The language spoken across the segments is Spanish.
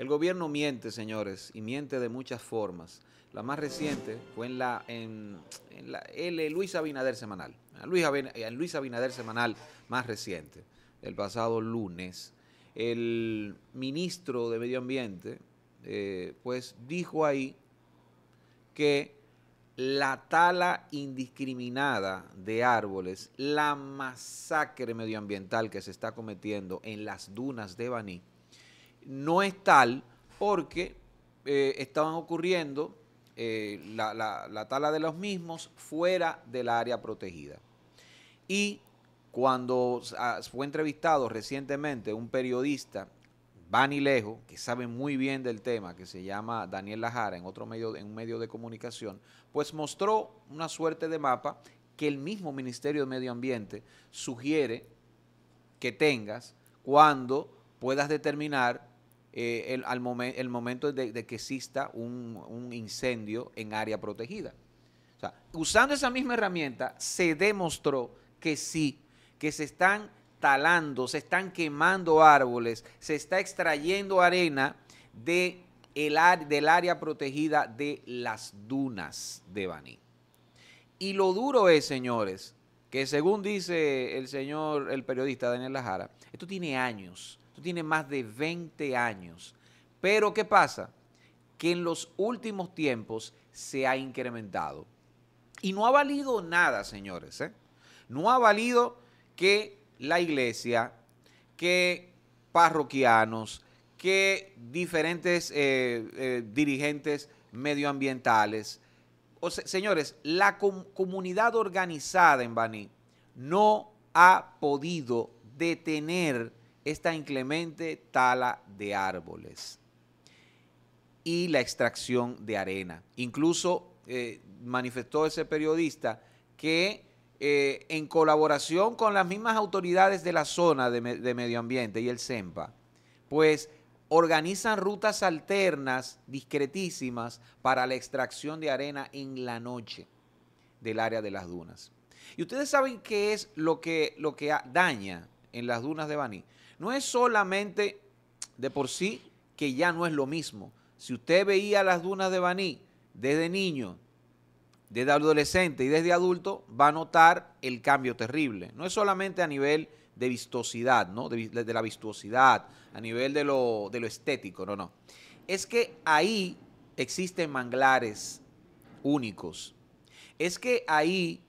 El gobierno miente, señores, y miente de muchas formas. La más reciente fue en la, en, Luis Abinader Semanal. Ah, eh, Luis, Abinader, Semanal más reciente, el pasado lunes. El ministro de Medio Ambiente, eh, pues dijo ahí que la tala indiscriminada de árboles, la masacre medioambiental que se está cometiendo en las dunas de Baní, no es tal porque eh, estaban ocurriendo eh, la, tala de los mismos fuera del área protegida. Y cuando ah, fue entrevistado recientemente un periodista, Vanilejo, que sabe muy bien del tema, que se llama Daniel Lajara, en otro medio, en un medio de comunicación, pues mostró una suerte de mapa que el mismo Ministerio de Medio Ambiente sugiere que tengas cuando puedas determinar eh, el, al el momento de, que exista un, incendio en área protegida. usando esa misma herramienta se demostró que sí, que se están talando, se están quemando árboles, se está extrayendo arena de el, del área protegida de las dunas de Baní. Y lo duro es, señores, que según dice el señor, el periodista Daniel Lajara, esto tiene años tiene más de 20 años. Pero ¿qué pasa? Que en los últimos tiempos se ha incrementado. Y no ha valido nada, señores. ¿eh? No ha valido que la iglesia, que parroquianos, que diferentes eh, eh, dirigentes medioambientales, señores, la comunidad organizada en Baní no ha podido detener esta inclemente tala de árboles y la extracción de arena. Incluso eh, manifestó ese periodista que eh, en colaboración con las mismas autoridades de la zona de, medio ambiente y el CEMPA, pues organizan rutas alternas, discretísimas, para la extracción de arena en la noche del área de las dunas. Y ustedes saben qué es lo que, lo que daña en las dunas de Baní. No es solamente de por sí que ya no es lo mismo. Si usted veía las dunas de Baní desde niño, desde adolescente y desde adulto, va a notar el cambio terrible. No es solamente a nivel de vistosidad, ¿no? De, la vistosidad, a nivel de lo, de lo estético, no, no. Es que ahí existen manglares únicos. Es que ahí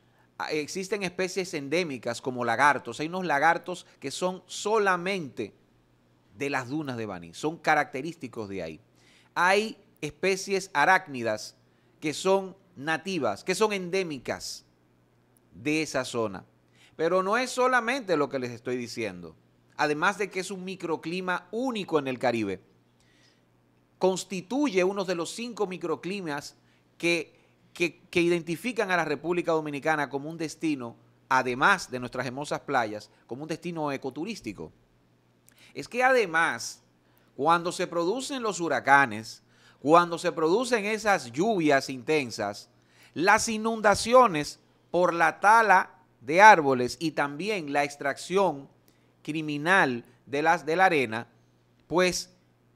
Ah, existen especies endémicas como lagartos. Hay unos lagartos que son solamente de las dunas de Baní, son característicos de ahí. Hay especies arácnidas que son nativas, que son endémicas de esa zona. Pero no es solamente lo que les estoy diciendo. Además de que es un microclima único en el Caribe, constituye uno de los cinco microclimas que que, identifican a la República Dominicana como un destino, además de nuestras hermosas playas, como un destino ecoturístico. Es que además, cuando se producen los huracanes, cuando se producen esas lluvias intensas, las inundaciones por la tala de árboles y también la extracción criminal de, las, de la arena, pues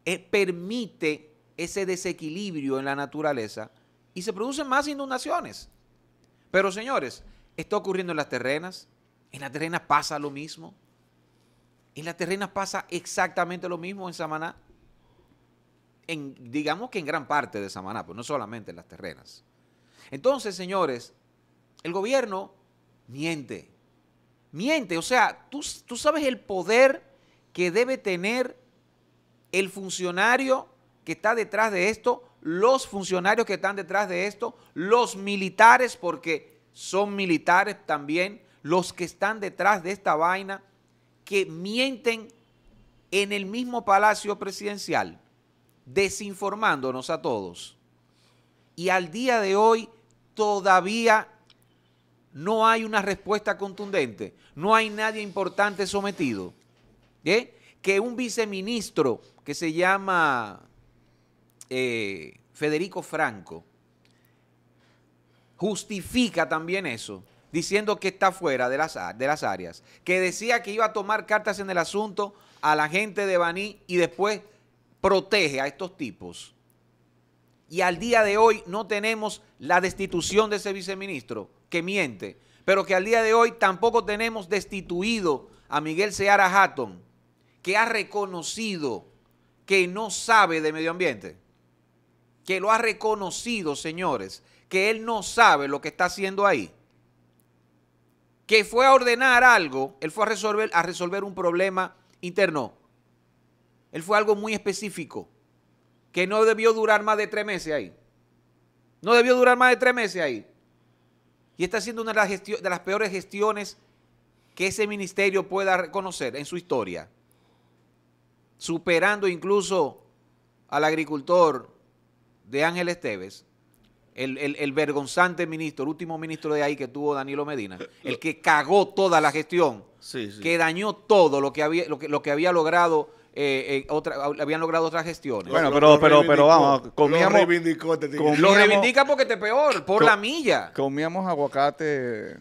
eh, permite ese desequilibrio en la naturaleza y se producen más inundaciones. Pero señores, está ocurriendo en las terrenas, en las terrenas pasa lo mismo, en las terrenas pasa exactamente lo mismo en Samaná, en, digamos que en gran parte de Samaná, pues no solamente en las terrenas. Entonces, señores, el gobierno miente, miente, o sea, tú, tú sabes el poder que debe tener el funcionario que está detrás de esto los funcionarios que están detrás de esto, los militares, porque son militares también los que están detrás de esta vaina, que mienten en el mismo palacio presidencial, desinformándonos a todos. Y al día de hoy todavía no hay una respuesta contundente, no hay nadie importante sometido. ¿eh? Que un viceministro que se llama eh, Federico Franco justifica también eso, diciendo que está fuera de las, de las áreas, que decía que iba a tomar cartas en el asunto a la gente de Baní y después protege a estos tipos. Y al día de hoy no tenemos la destitución de ese viceministro, que miente, pero que al día de hoy tampoco tenemos destituido a Miguel Seara Hatton, que ha reconocido que no sabe de medio ambiente que lo ha reconocido, señores, que él no sabe lo que está haciendo ahí. Que fue a ordenar algo, él fue a resolver, a resolver un problema interno. Él fue algo muy específico, que no debió durar más de tres meses ahí. No debió durar más de tres meses ahí. Y está haciendo una de las peores gestiones que ese ministerio pueda reconocer en su historia, superando incluso al agricultor de Ángel Esteves, el, vergonzante ministro, el último ministro de ahí que tuvo Danilo Medina, el que cagó toda la gestión, que dañó todo lo que había, lo que, había logrado eh, eh, habían logrado otras gestiones. Bueno, pero, pero, pero vamos, Lo, este reivindica porque te peor, por la milla. Comíamos aguacate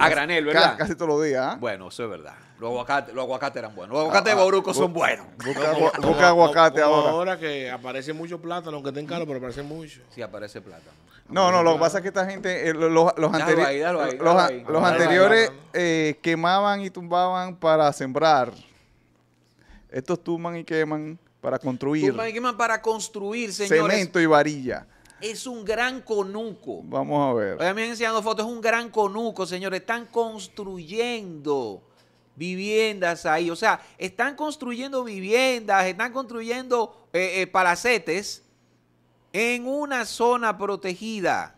a granel, ¿verdad? Casi, todos los días. ¿ah? Bueno, eso es verdad. Los aguacates, los aguacates eran buenos. Los aguacates de ah, ah, son buenos. Busca, aguacate ahora. Ahora que aparece mucho plátano, aunque estén caros, pero aparece mucho. Sí, aparece plátano. No, no, lo que pasa es que esta gente, eh, los, los, anteriores eh, quemaban y tumbaban para sembrar. Estos tuman y queman para construir. Tumban y queman para construir, señores. Cemento y varilla es un gran conuco. Vamos a ver. También me fotos, es un gran conuco, señores. Están construyendo viviendas ahí. O sea, están construyendo viviendas, están construyendo eh, eh, palacetes en una zona protegida.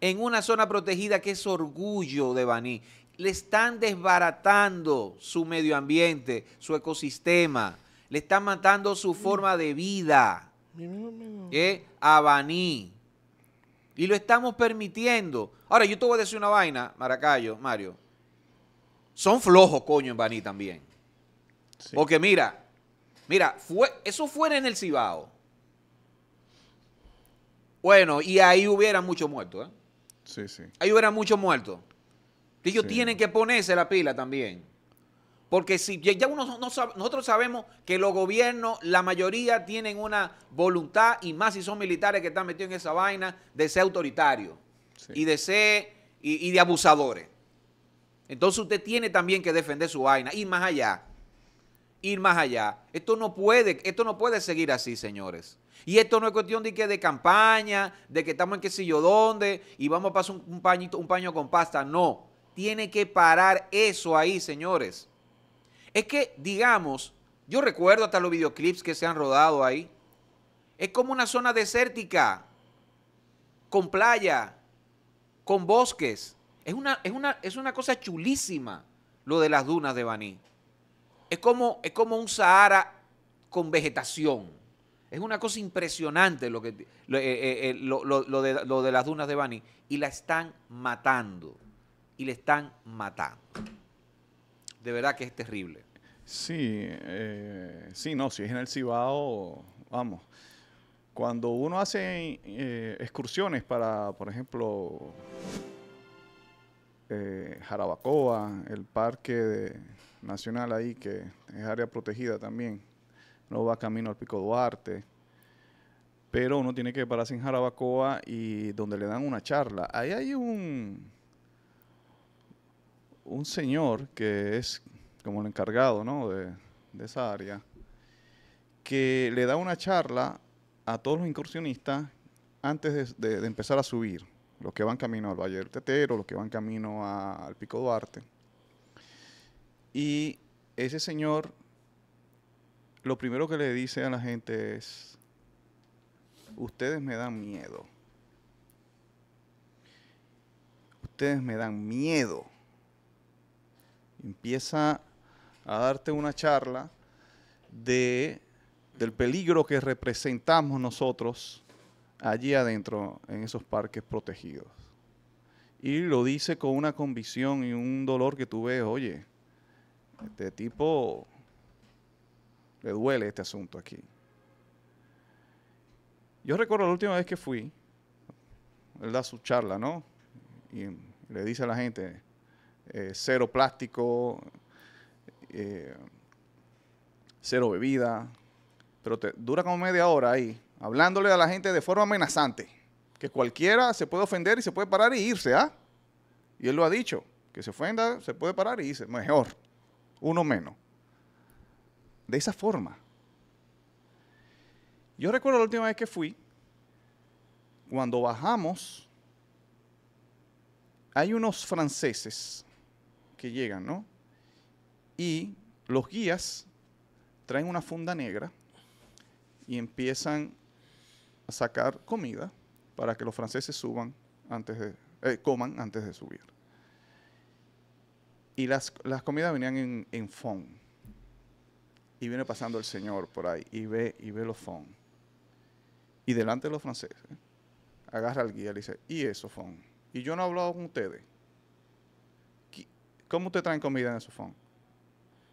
En una zona protegida que es orgullo de Baní. Le están desbaratando su medio ambiente, su ecosistema. Le están matando su forma de vida que Abaní. Y lo estamos permitiendo. Ahora, yo te voy a decir una vaina, Maracayo, Mario. Son flojos, coño, en Baní también. Porque mira, mira, fue, eso fuera en el Cibao. Bueno, y ahí hubiera muchos muertos, ¿eh? Ahí hubiera muchos muertos. Ellos tienen que ponerse la pila también. Porque si ya nosotros sabemos que los gobiernos, la mayoría tienen una voluntad, y más si son militares que están metidos en esa vaina, de ser autoritarios y de ser y, de abusadores. Entonces usted tiene también que defender su vaina, ir más allá, ir más allá. Esto no puede, esto no puede seguir así, señores. Y esto no es cuestión de que de campaña, de que estamos en qué sé yo dónde y vamos a pasar un, pañito, un paño con pasta. No, tiene que parar eso ahí, señores. Es que, digamos, yo recuerdo hasta los videoclips que se han rodado ahí. Es como una zona desértica, con playa, con bosques. Es una, es una, es una cosa chulísima lo de las dunas de Baní. Es como, es como un Sahara con vegetación. Es una cosa impresionante lo, que, lo, eh, eh, eh, de, lo de las dunas de Baní. Y la están matando. Y la están matando de verdad que es terrible. Sí, eh, sí, no, si es en el Cibao, vamos. Cuando uno hace eh, excursiones para, por ejemplo, eh, Jarabacoa, el parque nacional ahí, que es área protegida también, no va camino al Pico Duarte, pero uno tiene que pararse en Jarabacoa y donde le dan una charla. Ahí hay un, un señor que es como el encargado ¿no? de, esa área, que le da una charla a todos los incursionistas antes de, empezar a subir, los que van camino al Valle del Tetero, los que van camino al Pico Duarte. Y ese señor, lo primero que le dice a la gente es, ustedes me dan miedo. Ustedes me dan miedo empieza a darte una charla de, del peligro que representamos nosotros allí adentro, en esos parques protegidos. Y lo dice con una convicción y un dolor que tú ves, oye, este tipo le duele este asunto aquí. Yo recuerdo la última vez que fui, él da su charla, ¿no? Y le dice a la gente, eh, cero plástico, eh, cero bebida, pero dura como media hora ahí, hablándole a la gente de forma amenazante, que cualquiera se puede ofender y se puede parar y irse, ¿ah? Y él lo ha dicho, que se ofenda, se puede parar y irse, mejor, uno menos. De esa forma. Yo recuerdo la última vez que fui, cuando bajamos, hay unos franceses que llegan, ¿no? Y los guías traen una funda negra y empiezan a sacar comida para que los franceses suban antes de, eh, coman antes de subir. Y las, comidas venían en, en Y viene pasando el señor por ahí y ve, y ve los fond. Y delante de los franceses, agarra al guía y le dice, ¿y eso Fon, Y yo no he hablado con ustedes. ¿Cómo te traen comida en el sofón?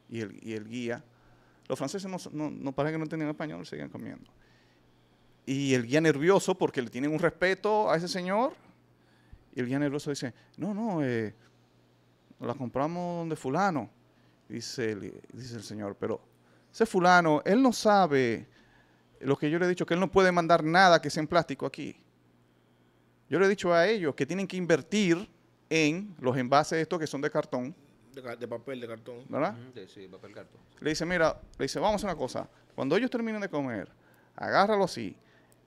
Y el, guía. Los franceses no, parecen que no entendían español, siguen comiendo. Y el guía nervioso, porque le tienen un respeto a ese señor, y el guía nervioso dice, no, no, eh, la compramos de fulano. Dice dice el señor, pero ese fulano, él no sabe lo que yo le he dicho, que él no puede mandar nada que sea en plástico aquí. Yo le he dicho a ellos que tienen que invertir en los envases estos que son de cartón. De, papel, de cartón. ¿Verdad? sí, papel, cartón. Le dice, mira, le dice, vamos a hacer una cosa. Cuando ellos terminen de comer, agárralo así,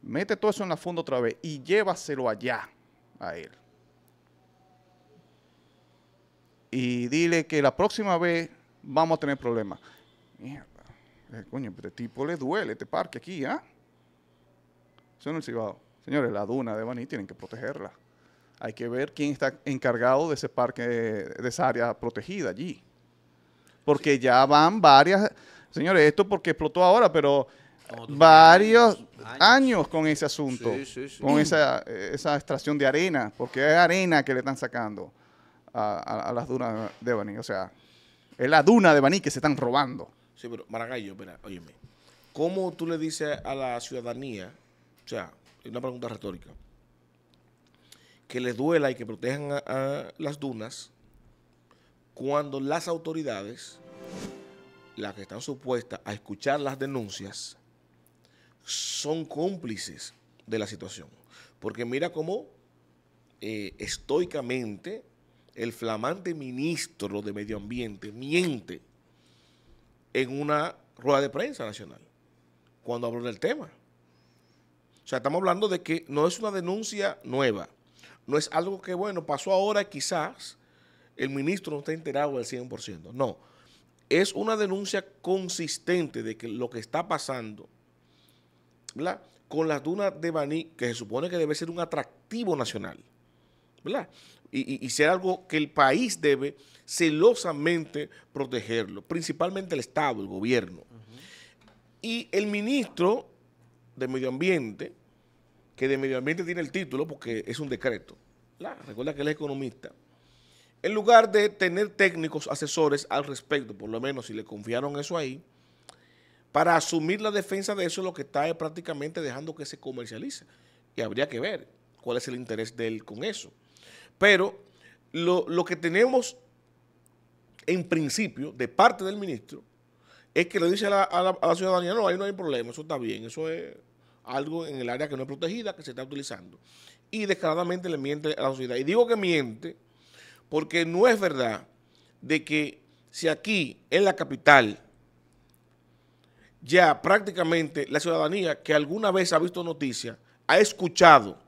mete todo eso en la funda otra vez y llévaselo allá a él. Y dile que la próxima vez vamos a tener problemas. Mierda. el coño, este tipo le duele este parque aquí, ¿ah? Son el Señores, la duna de Baní tienen que protegerla hay que ver quién está encargado de ese parque, de esa área protegida allí. Porque ya van varias, señores, esto porque explotó ahora, pero varios años. con ese asunto, con esa, extracción de arena, porque es arena que le están sacando a, las dunas de Baní. O sea, es la duna de Baní que se están robando. Sí, pero Maragallo, espera, óyeme, ¿cómo tú le dices a la ciudadanía, o sea, es una pregunta retórica, que les duela y que protejan a, las dunas cuando las autoridades, las que están supuestas a escuchar las denuncias, son cómplices de la situación. Porque mira cómo eh, estoicamente el flamante ministro de Medio Ambiente miente en una rueda de prensa nacional cuando habló del tema. O sea, estamos hablando de que no es una denuncia nueva. No es algo que, bueno, pasó ahora, quizás el ministro no está enterado del 100%. No, es una denuncia consistente de que lo que está pasando ¿verdad? con las dunas de Baní, que se supone que debe ser un atractivo nacional, ¿verdad? Y, ser algo que el país debe celosamente protegerlo, principalmente el Estado, el gobierno. Y el ministro de Medio Ambiente, que de Medio Ambiente tiene el título porque es un decreto, recuerda que él es economista. En lugar de tener técnicos asesores al respecto, por lo menos si le confiaron eso ahí, para asumir la defensa de eso, lo que está prácticamente dejando que se comercialice. Y habría que ver cuál es el interés de él con eso. Pero lo, que tenemos en principio de parte del ministro es que le dice a la, a la ciudadanía, no, ahí no hay problema, eso está bien, eso es algo en el área que no es protegida, que se está utilizando. Y descaradamente le miente a la sociedad. Y digo que miente porque no es verdad de que si aquí en la capital ya prácticamente la ciudadanía que alguna vez ha visto noticias ha escuchado,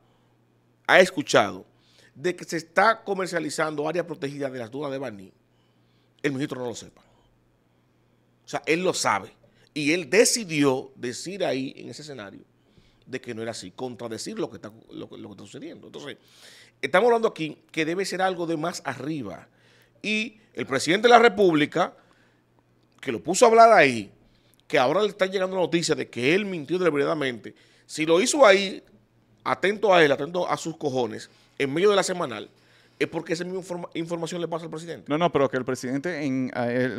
ha escuchado de que se está comercializando áreas protegidas de las dunas de Baní, el ministro no lo sepa. O sea, él lo sabe. Y él decidió decir ahí, en ese escenario, de que no era así, contradecir lo que está, lo, está sucediendo. Entonces, estamos hablando aquí que debe ser algo de más arriba. Y el presidente de la República, que lo puso a hablar ahí, que ahora le está llegando noticias noticia de que él mintió deliberadamente, si lo hizo ahí, atento a él, atento a sus cojones, en medio de la semanal, es porque esa misma información le pasa al presidente. No, no, pero que el presidente en,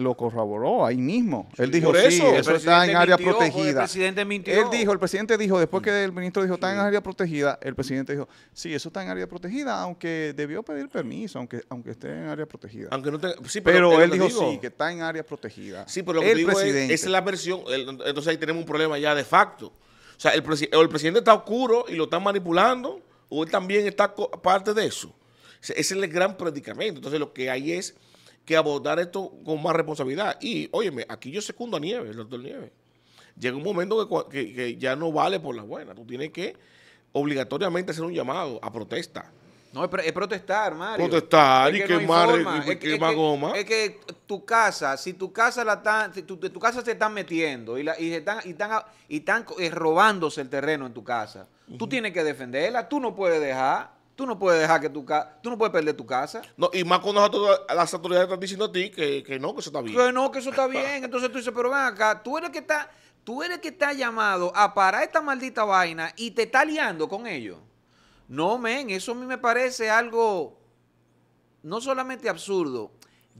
lo corroboró ahí mismo. él dijo, eso, sí, eso está en área pues, protegida. El presidente mintió. Él dijo, el presidente dijo, después mm. que el ministro dijo, está en área protegida, el presidente dijo, sí, eso está en área protegida, aunque debió pedir permiso, aunque, aunque esté en área protegida. Aunque pero, él dijo, sí, que está en área protegida. Sí, pero lo que digo presidente. Es, es la versión, entonces ahí tenemos un problema ya de facto. O sea, el, el presidente está oscuro y lo están manipulando, o él también está parte de eso. Ese es el gran predicamento. Entonces lo que hay es que abordar esto con más responsabilidad. Y óyeme, aquí yo secundo a nieve el doctor Nieves. Llega un momento que, ya no vale por la buena. Tú tienes que obligatoriamente hacer un llamado a protesta. No, es, protestar, Mario. Protestar y quemar, goma. Es que tu casa, si tu casa la tu, casa se está metiendo y, la, están, y están, eh, robándose el terreno en tu casa, tú tienes que defenderla, tú no puedes dejar. Tú no puedes dejar que tu casa, tú no puedes perder tu casa. No, y más cuando las autoridades están diciendo a ti que, que no, que eso está bien. Que no, que eso está bien. Entonces tú dices, pero ven acá, tú eres que está, tú eres que está llamado a parar esta maldita vaina y te está liando con ellos. No, men, eso a mí me parece algo no solamente absurdo,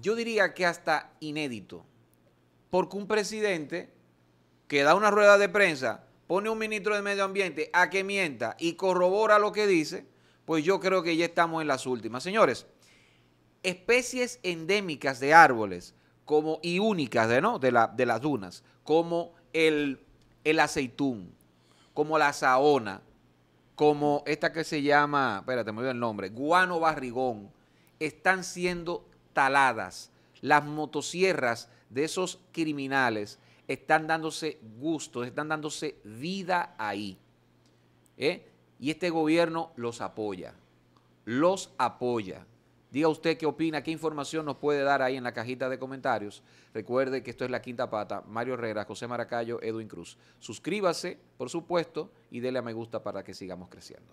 yo diría que hasta inédito. Porque un presidente que da una rueda de prensa, pone a un ministro de medio ambiente a que mienta y corrobora lo que dice pues yo creo que ya estamos en las últimas. Señores, especies endémicas de árboles como, y únicas de, ¿no? de, las dunas, como el, el aceitún, como la saona, como esta que se llama, espérate, me olvidé el nombre, guano barrigón, están siendo taladas. Las motosierras de esos criminales están dándose gusto, están dándose vida ahí. ¿Eh? y este gobierno los apoya. Los apoya. Diga usted qué opina, qué información nos puede dar ahí en la cajita de comentarios. Recuerde que esto es La Quinta Pata, Mario Herrera, José Maracayo, Edwin Cruz. Suscríbase, por supuesto, y déle a me gusta para que sigamos creciendo.